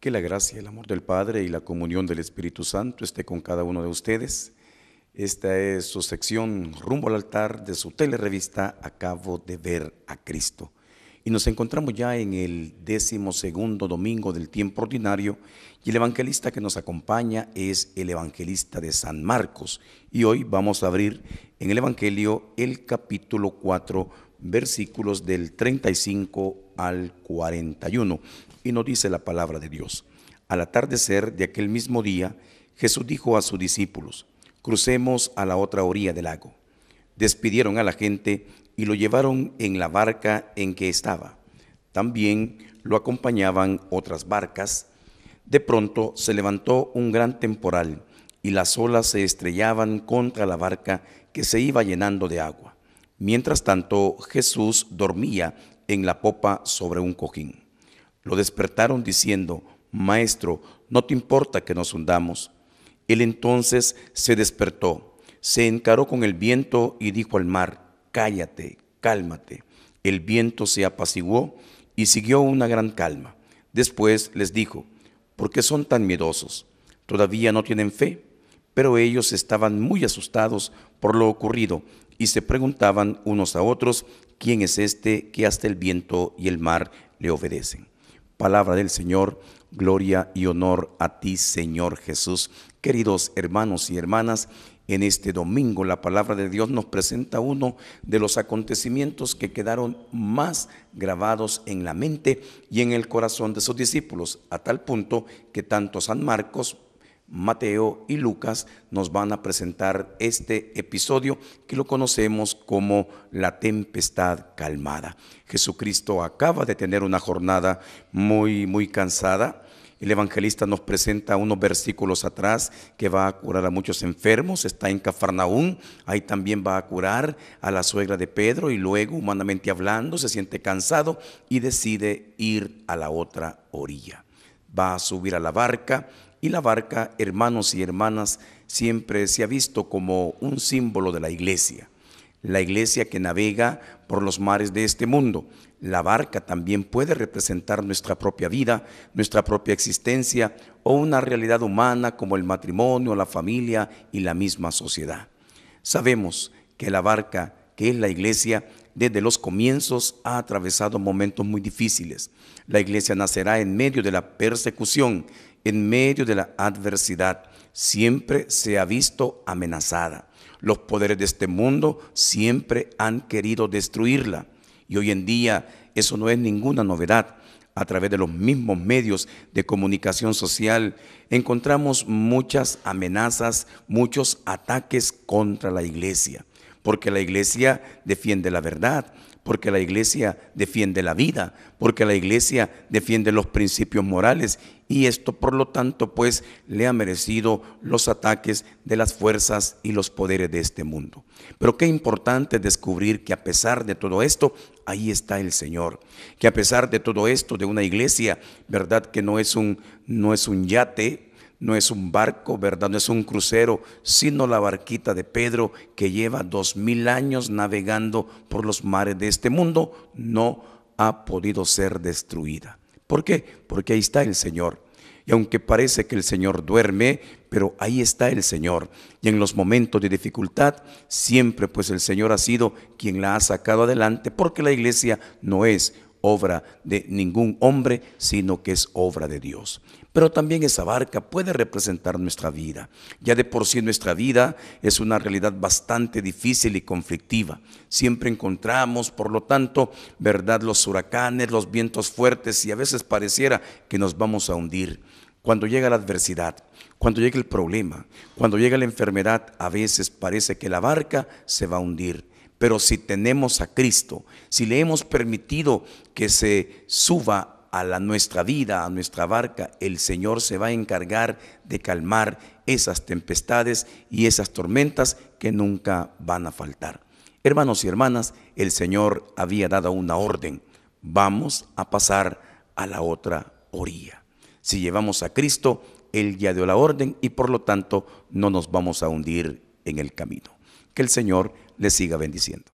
Que la gracia, el amor del Padre y la comunión del Espíritu Santo esté con cada uno de ustedes. Esta es su sección Rumbo al altar de su telerevista Acabo de ver a Cristo. Y nos encontramos ya en el décimo segundo domingo del tiempo ordinario y el evangelista que nos acompaña es el evangelista de San Marcos. Y hoy vamos a abrir en el Evangelio el capítulo 4, versículos del 35 al 41. Y nos dice la palabra de Dios. Al atardecer de aquel mismo día, Jesús dijo a sus discípulos, crucemos a la otra orilla del lago. Despidieron a la gente y lo llevaron en la barca en que estaba. También lo acompañaban otras barcas. De pronto se levantó un gran temporal y las olas se estrellaban contra la barca que se iba llenando de agua. Mientras tanto, Jesús dormía en la popa sobre un cojín. Lo despertaron diciendo, Maestro, no te importa que nos hundamos. Él entonces se despertó, se encaró con el viento y dijo al mar, Cállate, cálmate. El viento se apaciguó y siguió una gran calma. Después les dijo, ¿por qué son tan miedosos? ¿Todavía no tienen fe? Pero ellos estaban muy asustados por lo ocurrido y se preguntaban unos a otros, ¿quién es este que hasta el viento y el mar le obedecen? Palabra del Señor, gloria y honor a ti, Señor Jesús. Queridos hermanos y hermanas, en este domingo la palabra de Dios nos presenta uno de los acontecimientos que quedaron más grabados en la mente y en el corazón de sus discípulos, a tal punto que tanto San Marcos, Mateo y Lucas nos van a presentar este episodio que lo conocemos como la tempestad calmada. Jesucristo acaba de tener una jornada muy, muy cansada. El evangelista nos presenta unos versículos atrás que va a curar a muchos enfermos, está en Cafarnaún, ahí también va a curar a la suegra de Pedro y luego, humanamente hablando, se siente cansado y decide ir a la otra orilla. Va a subir a la barca y la barca, hermanos y hermanas, siempre se ha visto como un símbolo de la iglesia. La iglesia que navega por los mares de este mundo. La barca también puede representar nuestra propia vida, nuestra propia existencia o una realidad humana como el matrimonio, la familia y la misma sociedad. Sabemos que la barca, que es la iglesia, desde los comienzos ha atravesado momentos muy difíciles. La iglesia nacerá en medio de la persecución en medio de la adversidad siempre se ha visto amenazada. Los poderes de este mundo siempre han querido destruirla. Y hoy en día eso no es ninguna novedad. A través de los mismos medios de comunicación social encontramos muchas amenazas, muchos ataques contra la iglesia, porque la iglesia defiende la verdad, porque la iglesia defiende la vida, porque la iglesia defiende los principios morales y esto por lo tanto pues le ha merecido los ataques de las fuerzas y los poderes de este mundo. Pero qué importante descubrir que a pesar de todo esto, ahí está el Señor, que a pesar de todo esto de una iglesia, verdad que no es un no es un yate no es un barco, ¿verdad? No es un crucero, sino la barquita de Pedro que lleva dos mil años navegando por los mares de este mundo, no ha podido ser destruida. ¿Por qué? Porque ahí está el Señor. Y aunque parece que el Señor duerme, pero ahí está el Señor. Y en los momentos de dificultad, siempre pues el Señor ha sido quien la ha sacado adelante, porque la iglesia no es obra de ningún hombre, sino que es obra de Dios. Pero también esa barca puede representar nuestra vida. Ya de por sí nuestra vida es una realidad bastante difícil y conflictiva. Siempre encontramos, por lo tanto, verdad, los huracanes, los vientos fuertes y a veces pareciera que nos vamos a hundir. Cuando llega la adversidad, cuando llega el problema, cuando llega la enfermedad, a veces parece que la barca se va a hundir. Pero si tenemos a Cristo, si le hemos permitido que se suba a la nuestra vida, a nuestra barca, el Señor se va a encargar de calmar esas tempestades y esas tormentas que nunca van a faltar. Hermanos y hermanas, el Señor había dado una orden. Vamos a pasar a la otra orilla. Si llevamos a Cristo, Él ya dio la orden y por lo tanto no nos vamos a hundir en el camino. Que el Señor le siga bendiciendo.